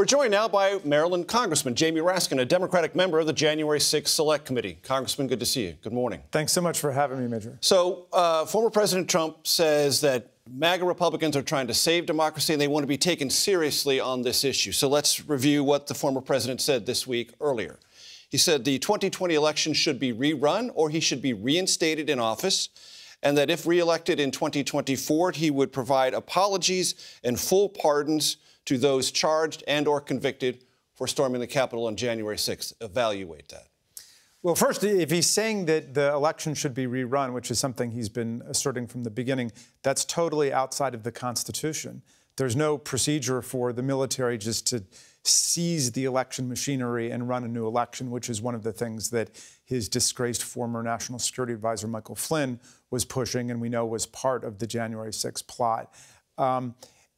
We're joined now by Maryland Congressman Jamie Raskin, a Democratic member of the January 6th Select Committee. Congressman, good to see you. Good morning. Thanks so much for having me, Major. So, uh, former President Trump says that MAGA Republicans are trying to save democracy and they want to be taken seriously on this issue. So, let's review what the former president said this week earlier. He said the 2020 election should be rerun or he should be reinstated in office and that if reelected in 2024, he would provide apologies and full pardons to those charged and or convicted for storming the Capitol on January 6th. Evaluate that. Well, first, if he's saying that the election should be rerun, which is something he's been asserting from the beginning, that's totally outside of the Constitution. There's no procedure for the military just to seize the election machinery and run a new election, which is one of the things that his disgraced former national security advisor, Michael Flynn, was pushing and we know was part of the January 6th plot. Um,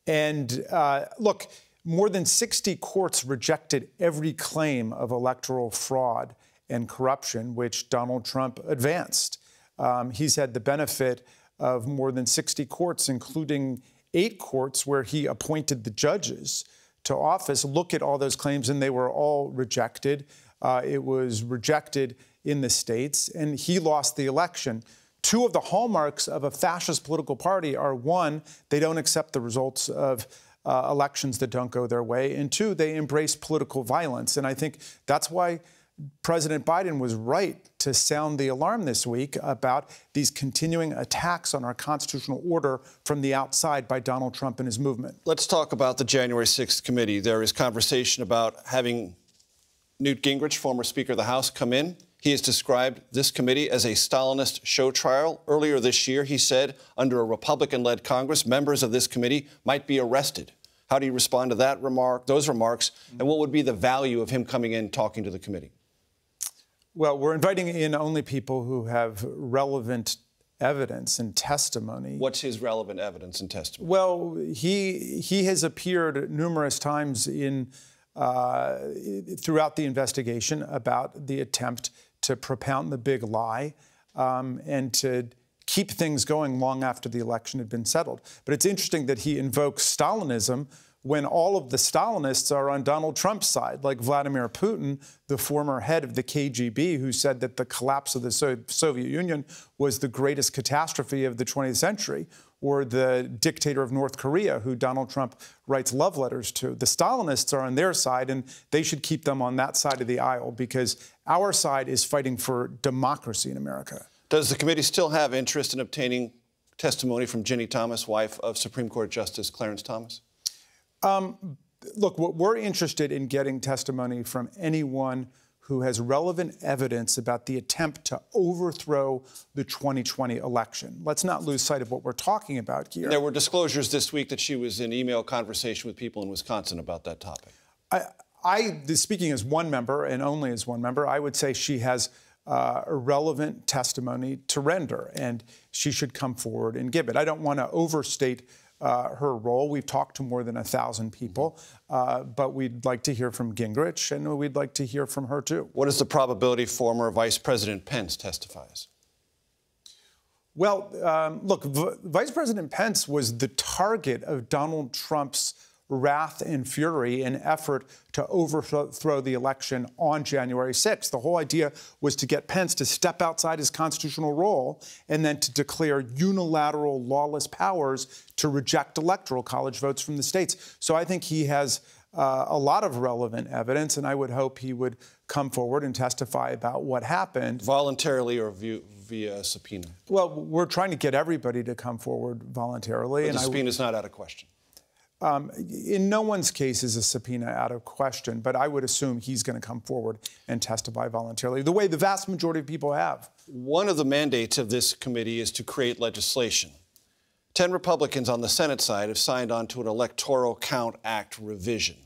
and uh, look, more than 60 courts rejected every claim of electoral fraud and corruption which Donald Trump advanced. Um, he's had the benefit of more than 60 courts, including eight courts where he appointed the judges to office look at all those claims, and they were all rejected. Uh, it was rejected in the states, and he lost the election. Two of the hallmarks of a fascist political party are one, they don't accept the results of uh, elections that don't go their way, and two, they embrace political violence. And I think that's why President Biden was right to sound the alarm this week about these continuing attacks on our constitutional order from the outside by Donald Trump and his movement. Let's talk about the January 6th committee. There is conversation about having Newt Gingrich, former Speaker of the House, come in. He has described this committee as a Stalinist show trial. Earlier this year, he said under a Republican led Congress, members of this committee might be arrested. How do you respond to that remark, those remarks, and what would be the value of him coming in talking to the committee? Well, we're inviting in only people who have relevant evidence and testimony. What's his relevant evidence and testimony? Well, he he has appeared numerous times in uh, throughout the investigation about the attempt to propound the big lie um, and to keep things going long after the election had been settled. But it's interesting that he invokes Stalinism, when all of the Stalinists are on Donald Trump's side, like Vladimir Putin, the former head of the KGB, who said that the collapse of the so Soviet Union was the greatest catastrophe of the 20th century, or the dictator of North Korea, who Donald Trump writes love letters to. The Stalinists are on their side, and they should keep them on that side of the aisle because our side is fighting for democracy in America. Does the committee still have interest in obtaining testimony from Jenny Thomas, wife of Supreme Court Justice Clarence Thomas? Um, look, we're interested in getting testimony from anyone who has relevant evidence about the attempt to overthrow the 2020 election. Let's not lose sight of what we're talking about here. There were disclosures this week that she was in email conversation with people in Wisconsin about that topic. I, I speaking as one member and only as one member, I would say she has uh, relevant testimony to render, and she should come forward and give it. I don't want to overstate uh, her role. We've talked to more than a thousand people, mm-hmm. uh, but we'd like to hear from Gingrich, and we'd like to hear from her too. What is the probability former Vice President Pence testifies? Well, um, look, v Vice President Pence was the target of Donald Trump's wrath and fury in effort to overthrow the election on January 6th. The whole idea was to get Pence to step outside his constitutional role and then to declare unilateral lawless powers to reject electoral college votes from the states. So I think he has uh, a lot of relevant evidence, and I would hope he would come forward and testify about what happened. Voluntarily or via, a subpoena? Well, we're trying to get everybody to come forward voluntarily. But the subpoena is not out of question. Um, in no one's case is a subpoena out of question, but I would assume he's going to come forward and testify voluntarily, the way the vast majority of people have. One of the mandates of this committee is to create legislation. Ten Republicans on the Senate side have signed on to an Electoral Count Act revision.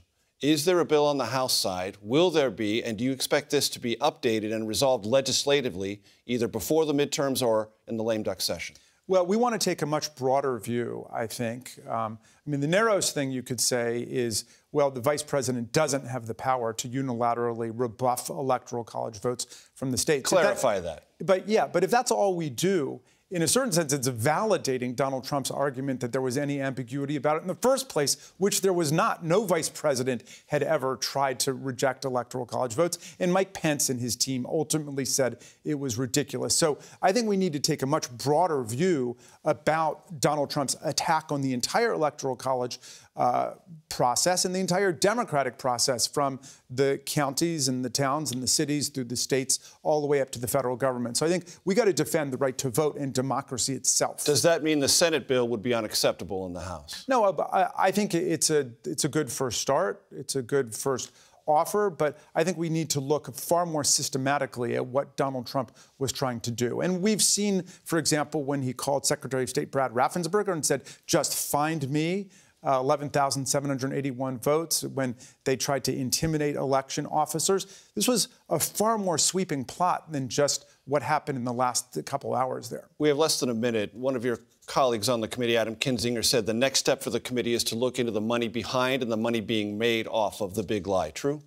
Is there a bill on the House side? Will there be? And do you expect this to be updated and resolved legislatively either before the midterms or in the lame duck session? Well, we want to take a much broader view, I think. Um, I mean, the narrowest thing you could say is well, the vice president doesn't have the power to unilaterally rebuff electoral college votes from the states. Clarify that, that. But yeah, but if that's all we do, in a certain sense, it's validating Donald Trump's argument that there was any ambiguity about it in the first place, which there was not. No vice president had ever tried to reject electoral college votes. And Mike Pence and his team ultimately said it was ridiculous. So I think we need to take a much broader view about Donald Trump's attack on the entire electoral college uh, process and the entire democratic process from the counties and the towns and the cities through the states all the way up to the federal government. So I think we got to defend the right to vote and democracy itself. Does that mean the Senate bill would be unacceptable in the House? No, uh, I, I think it's a it's a good first start. It's a good first offer, but I think we need to look far more systematically at what Donald Trump was trying to do. And we've seen, for example, when he called Secretary of State Brad Raffensperger and said, "Just find me." uh, 11,781 votes when they tried to intimidate election officers. This was a far more sweeping plot than just what happened in the last couple hours there. We have less than a minute. One of your colleagues on the committee, Adam Kinzinger, said the next step for the committee is to look into the money behind and the money being made off of the big lie. True?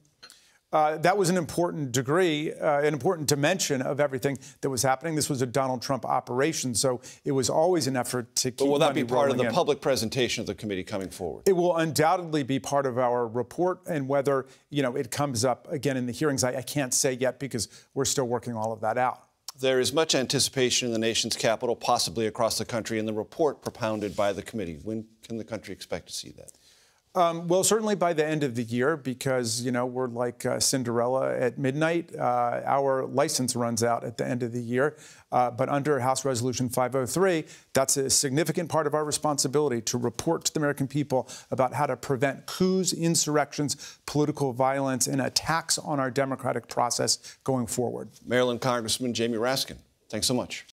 uh, that was an important degree, uh, an important dimension of everything that was happening. This was a Donald Trump operation, so it was always an effort to keep. But will that be part of the in. public presentation of the committee coming forward? It will undoubtedly be part of our report, and whether you know it comes up again in the hearings, I, I can't say yet because we're still working all of that out. There is much anticipation in the nation's capital, possibly across the country, in the report propounded by the committee. When can the country expect to see that? Um, well, certainly by the end of the year, because you know we're like uh, Cinderella at midnight. Uh, our license runs out at the end of the year, uh, but under House Resolution 503, that's a significant part of our responsibility to report to the American people about how to prevent coups, insurrections, political violence, and attacks on our democratic process going forward. Maryland Congressman Jamie Raskin, thanks so much.